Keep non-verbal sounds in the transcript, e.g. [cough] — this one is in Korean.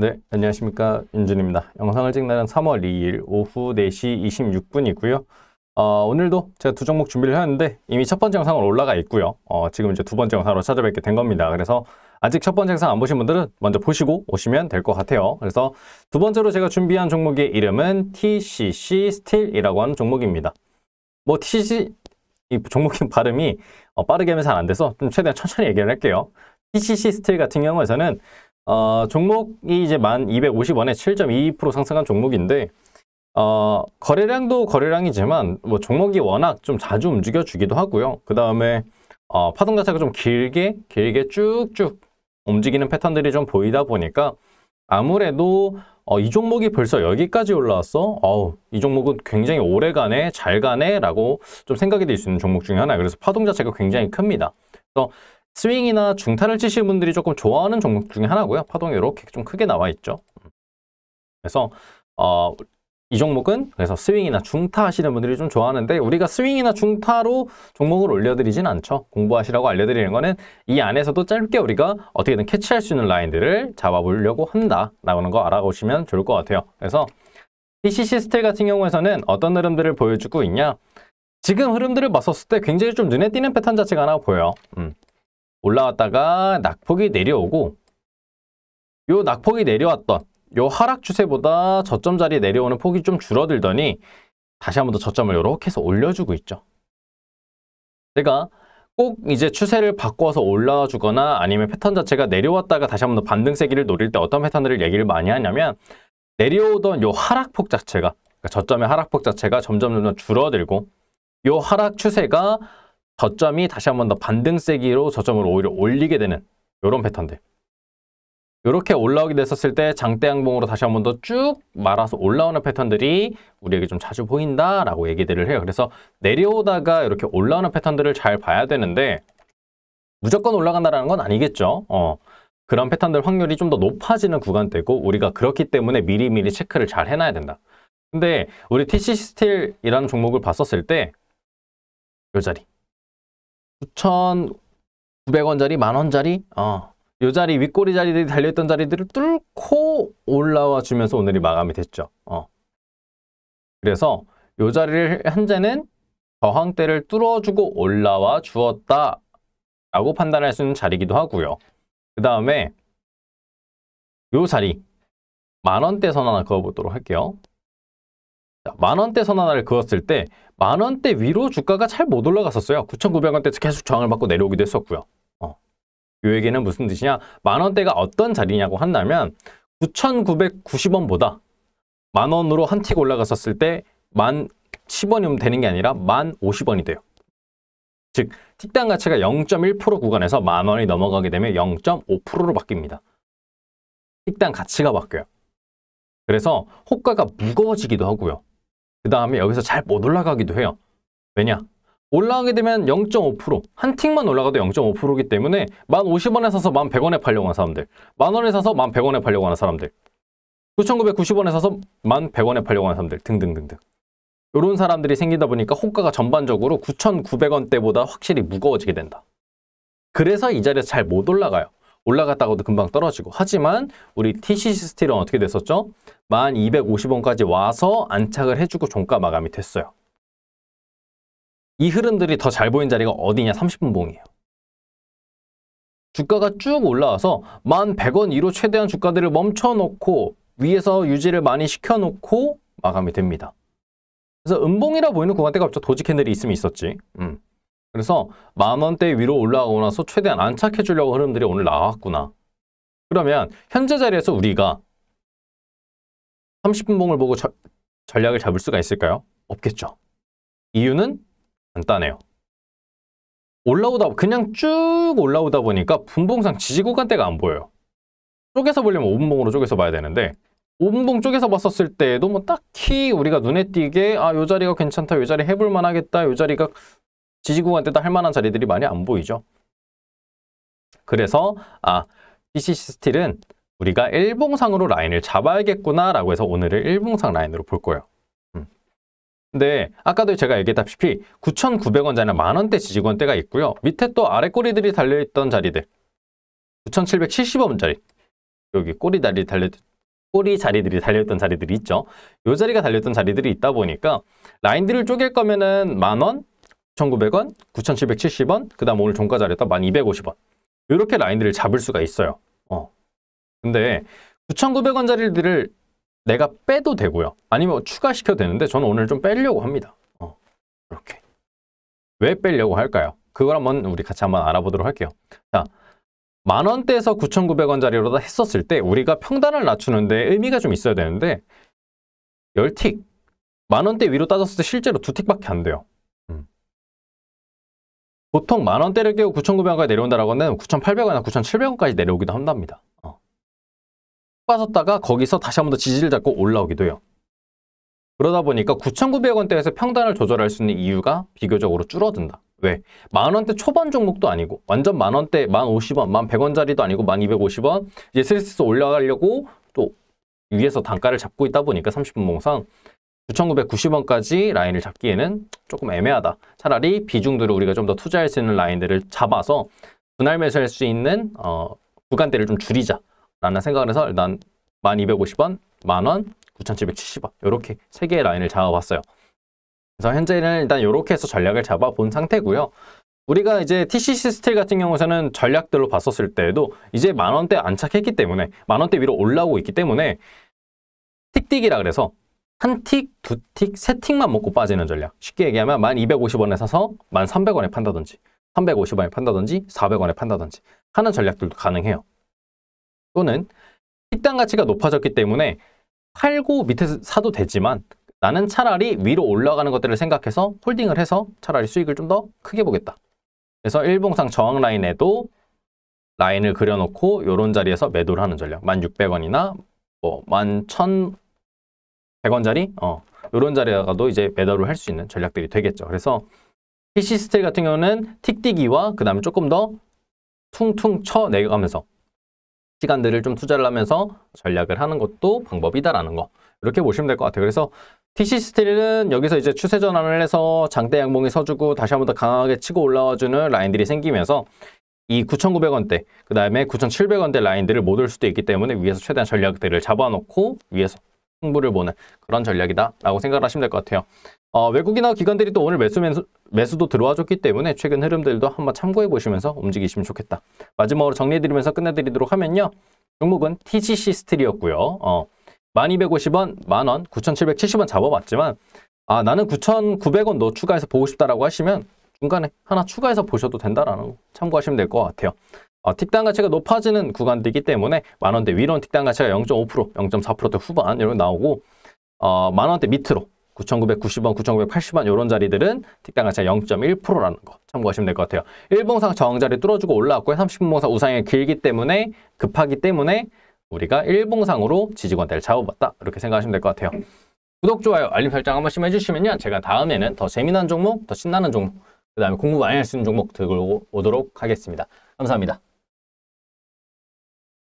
네, 안녕하십니까. 윤준입니다. 영상을 찍는 3월 2일 오후 4시 26분이고요. 어, 오늘도 제가 두 종목 준비를 했는데 이미 첫 번째 영상으로 올라가 있고요. 어, 지금 이제 두 번째 영상으로 찾아뵙게 된 겁니다. 그래서 아직 첫 번째 영상 안 보신 분들은 먼저 보시고 오시면 될 것 같아요. 그래서 두 번째로 제가 준비한 종목의 이름은 TCC 스틸이라고 하는 종목입니다. 뭐 TCC 이 종목의 [laughs] 발음이 어, 빠르게 하면 잘 안 돼서 좀 최대한 천천히 얘기를 할게요. TCC 스틸 같은 경우에서는 어, 종목이 이제 만 250원에 7.22% 상승한 종목인데 어, 거래량도 거래량이지만 뭐 종목이 워낙 좀 자주 움직여 주기도 하고요. 그 다음에 어, 파동 자체가 좀 길게 길게 쭉쭉 움직이는 패턴들이 좀 보이다 보니까 아무래도 어, 이 종목이 벌써 여기까지 올라왔어? 어우, 이 종목은 굉장히 오래 가네, 잘 가네 라고 좀 생각이 될 수 있는 종목 중에 하나예요. 그래서 파동 자체가 굉장히 큽니다. 그래서 스윙이나 중타를 치시는 분들이 조금 좋아하는 종목 중에 하나고요. 파동이 이렇게 좀 크게 나와 있죠. 그래서 어, 이 종목은 그래서 스윙이나 중타 하시는 분들이 좀 좋아하는데 우리가 스윙이나 중타로 종목을 올려드리진 않죠. 공부하시라고 알려드리는 거는 이 안에서도 짧게 우리가 어떻게든 캐치할 수 있는 라인들을 잡아보려고 한다라는 거 알아보시면 좋을 것 같아요. 그래서 TCC 스틸 같은 경우에서는 어떤 흐름들을 보여주고 있냐 지금 흐름들을 봤었을 때 굉장히 좀 눈에 띄는 패턴 자체가 하나 보여요. 음. 올라왔다가 낙폭이 내려오고 이 낙폭이 내려왔던 이 하락 추세보다 저점 자리 에 내려오는 폭이 좀 줄어들더니 다시 한번 더 저점을 이렇게 해서 올려주고 있죠. 제가 그러니까 꼭 이제 추세를 바꿔서 올라와 주거나 아니면 패턴 자체가 내려왔다가 다시 한번 더 반등 세기를 노릴 때 어떤 패턴들을 얘기를 많이 하냐면 내려오던 이 하락폭 자체가 그러니까 저점의 하락폭 자체가 점점 점점 줄어들고 이 하락 추세가 저점이 다시 한번 더 반등세기로 저점을 오히려 올리게 되는 이런 패턴들. 이렇게 올라오게 됐었을 때 장대 양봉으로 다시 한번 더 쭉 말아서 올라오는 패턴들이 우리에게 좀 자주 보인다라고 얘기들을 해요. 그래서 내려오다가 이렇게 올라오는 패턴들을 잘 봐야 되는데 무조건 올라간다라는 건 아니겠죠. 어. 그런 패턴들 확률이 좀 더 높아지는 구간대고 우리가 그렇기 때문에 미리미리 체크를 잘 해놔야 된다. 근데 우리 TC 스틸이라는 종목을 봤었을 때 이 자리 9,900원짜리 만원짜리 어. 요 자리 윗꼬리 자리들이 달려있던 자리들을 뚫고 올라와 주면서 오늘이 마감이 됐죠. 어. 그래서 요 자리를 현재는 저항대를 뚫어주고 올라와 주었다 라고 판단할 수 있는 자리이기도 하고요. 그 다음에 요 자리 만원대 선언을 그어보도록 할게요. 만원대 선언을 그었을 때만 원대 위로 주가가 잘 못 올라갔었어요. 9,900원대 계속 저항을 받고 내려오기도 했었고요. 어. 요 얘기는 무슨 뜻이냐? 만 원대가 어떤 자리냐고 한다면 9,990원보다 만 원으로 한 틱 올라갔었을 때 만 10원이면 되는 게 아니라 만 50원이 돼요. 즉, 틱당 가치가 0.1% 구간에서 만 원이 넘어가게 되면 0.5%로 바뀝니다. 틱당 가치가 바뀌어요. 그래서 호가가 무거워지기도 하고요. 그 다음에 여기서 잘 못 올라가기도 해요. 왜냐? 올라가게 되면 0.5%, 한 틱만 올라가도 0.5%이기 때문에 만 50원에 사서 만 100원에 팔려고 하는 사람들, 만 원에 사서 만 100원에 팔려고 하는 사람들, 9,990원에 사서 만 100원에 팔려고 하는 사람들 등등등등. 이런 사람들이 생기다 보니까 호가가 전반적으로 9,900원대보다 확실히 무거워지게 된다. 그래서 이 자리에서 잘 못 올라가요. 올라갔다가도 금방 떨어지고 하지만 우리 TCC 스틸은 어떻게 됐었죠? 1250원까지 와서 안착을 해주고 종가 마감이 됐어요. 이 흐름들이 더 잘 보인 자리가 어디냐 30분 봉이에요. 주가가 쭉 올라와서 1100원 이로 최대한 주가들을 멈춰놓고 위에서 유지를 많이 시켜놓고 마감이 됩니다. 그래서 음봉이라 보이는 구간대가 없죠. 도지 캔들이 있으면 있었지. 음. 그래서 만 원대 위로 올라가고 나서 최대한 안착해 주려고 흐름들이 오늘 나왔구나. 그러면 현재 자리에서 우리가 30분 봉을 보고 저, 전략을 잡을 수가 있을까요? 없겠죠. 이유는 간단해요. 올라오다 그냥 쭉 올라오다 보니까 분봉상 지지구간대가 안 보여요. 쪼개서 보려면 5분봉으로 쪼개서 봐야 되는데 5분봉 쪼개서 봤었을 때도 에뭐 딱히 우리가 눈에 띄게 아, 요 자리가 괜찮다, 요 자리 해볼 만하겠다, 요 자리가 지지구한테도 할 만한 자리들이 많이 안 보이죠. 그래서 아, DCC 스틸은 우리가 일봉상으로 라인을 잡아야겠구나 라고 해서 오늘을 일봉상 라인으로 볼 거예요. 음. 근데 아까도 제가 얘기했다시피 9,900원짜리 만원대 지지권대가 있고요. 밑에 또 아래 꼬리들이 달려있던 자리들 9,770원짜리 여기 꼬리 다리 달려 꼬리 자리들이 달려있던 자리들이 있죠. 이 자리가 달려있던 자리들이 있다 보니까 라인들을 쪼갤 거면은 만원, 9,900원, 9,770원, 그 다음 오늘 종가 자리였다 1,250원 이렇게 라인들을 잡을 수가 있어요. 어. 근데 9,900원 자리들을 내가 빼도 되고요. 아니면 추가시켜도 되는데 저는 오늘 좀 빼려고 합니다. 어. 이렇게. 왜 빼려고 할까요? 그걸 한번 우리 같이 한번 알아보도록 할게요. 자, 만 원대에서 9,900원 자리로 했었을 때 우리가 평단을 낮추는데 의미가 좀 있어야 되는데 10틱, 만 원대 위로 따졌을 때 실제로 두틱밖에 안 돼요. 보통 만 원대를 깨고 9,900원까지 내려온다라고 하면 9,800원이나 9,700원까지 내려오기도 한답니다. 어. 빠졌다가 거기서 다시 한번더 지지를 잡고 올라오기도 해요. 그러다 보니까 9,900원대에서 평단을 조절할 수 있는 이유가 비교적으로 줄어든다. 왜? 만원대 초반 종목도 아니고 완전 만원대, 만5 0원만0원짜리도 아니고 만 이백오십 원 이제 슬슬 올라가려고 또 위에서 단가를 잡고 있다 보니까 30분봉상 9,990원까지 라인을 잡기에는 조금 애매하다. 차라리 비중들을 우리가 좀 더 투자할 수 있는 라인들을 잡아서 분할 매수할 수 있는 어, 구간대를 좀 줄이자라는 생각을 해서 일단 1250원, 만원, 9,770원 이렇게 세 개의 라인을 잡아봤어요. 그래서 현재는 일단 이렇게 해서 전략을 잡아본 상태고요. 우리가 이제 TCC 스틸 같은 경우에는 전략들로 봤었을 때에도 이제 만원대 안착했기 때문에 만원대 위로 올라오고 있기 때문에 틱틱이라 그래서 한 틱, 두 틱, 세 틱만 먹고 빠지는 전략. 쉽게 얘기하면 1250원에 사서 1300원에 판다든지 350원에 판다든지 400원에 판다든지 하는 전략들도 가능해요. 또는 식당 가치가 높아졌기 때문에 팔고 밑에 사도 되지만 나는 차라리 위로 올라가는 것들을 생각해서 홀딩을 해서 차라리 수익을 좀 더 크게 보겠다. 그래서 일봉상 저항 라인에도 라인을 그려놓고 이런 자리에서 매도를 하는 전략. 1600원이나 뭐11,000 100원짜리 어 요런 자리에다가도 이제 매달을할 수 있는 전략들이 되겠죠. 그래서 PC 스틸 같은 경우는 틱뛰기와 그 다음에 조금 더 퉁퉁 쳐 내려가면서 시간들을 좀 투자를 하면서 전략을 하는 것도 방법이다라는 거 이렇게 보시면 될 것 같아요. 그래서 TC 스틸은 여기서 이제 추세 전환을 해서 장대 양봉이 서주고 다시 한번 더 강하게 치고 올라와주는 라인들이 생기면서 이 9,900원대, 그 다음에 9,700원대 라인들을 못 올 수도 있기 때문에 위에서 최대한 전략들을 잡아놓고 위에서 승부를 보는 그런 전략이다라고 생각 하시면 될 것 같아요. 어, 외국이나 기관들이 또 오늘 매수, 매수, 도 들어와줬기 때문에 최근 흐름들도 한번 참고해 보시면서 움직이시면 좋겠다. 마지막으로 정리해드리면서 끝내드리도록 하면요. 종목은 TGC 스틸이었고요. 어, 1250원, 만원, 9770원 잡아봤지만 아 나는 9900원 더 추가해서 보고 싶다라고 하시면 중간에 하나 추가해서 보셔도 된다라는 거 참고하시면 될 것 같아요. 어, 틱당 가치가 높아지는 구간이기 들 때문에 만원대 위로는 틱당 가치가 0.5%, 0.4% 후반 이런 나오고 어, 만원대 밑으로 9,990원, 9,980원 이런 자리들은 틱당 가치가 0.1%라는 거 참고하시면 될 것 같아요. 일봉상 저항자리 뚫어주고 올라왔고요. 30분봉상 우상이 길기 때문에 급하기 때문에 우리가 일봉상으로 지지권대를 잡아봤다 이렇게 생각하시면 될 것 같아요. 구독, 좋아요, 알림 설정 한 번씩 해주시면요. 제가 다음에는 더 재미난 종목, 더 신나는 종목, 그 다음에 공부 많이 할 수 있는 종목 들고 오도록 하겠습니다. 감사합니다.